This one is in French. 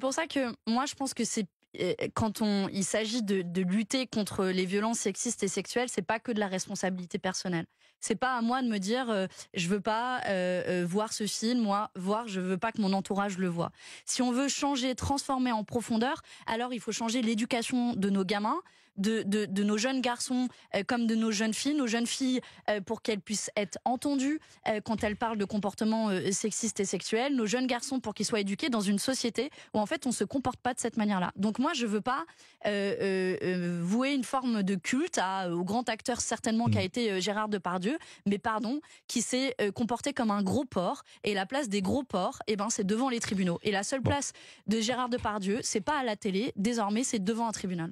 C'est pour ça que moi, je pense que euh, quand il s'agit de, lutter contre les violences sexistes et sexuelles, ce n'est pas que de la responsabilité personnelle. C'est pas à moi de me dire je euh, je veux pas euh, voir ce film, moi voir je veux pas que mon entourage le voit. Si on veut changer, transformer en profondeur, alors il faut changer l'éducation de nos gamins, de, nos jeunes garçons euh, comme de nos jeunes filles, nos jeunes filles euh, pour qu'elles puissent être entendues euh, quand elles parlent de comportements sexistes et sexuels, nos jeunes garçons pour qu'ils soient éduqués dans une société où en fait on se comporte pas de cette manière-là. Donc moi je veux pas vouer une forme de culte au grand acteur certainement qui a mmh. été Gérard Depardieu, mais pardon, qui s'est comporté comme un gros porc et la place des gros porcs, eh ben c'est devant les tribunaux. Et la seule place de Gérard Depardieu, c'est pas à la télé, désormais c'est devant un tribunal.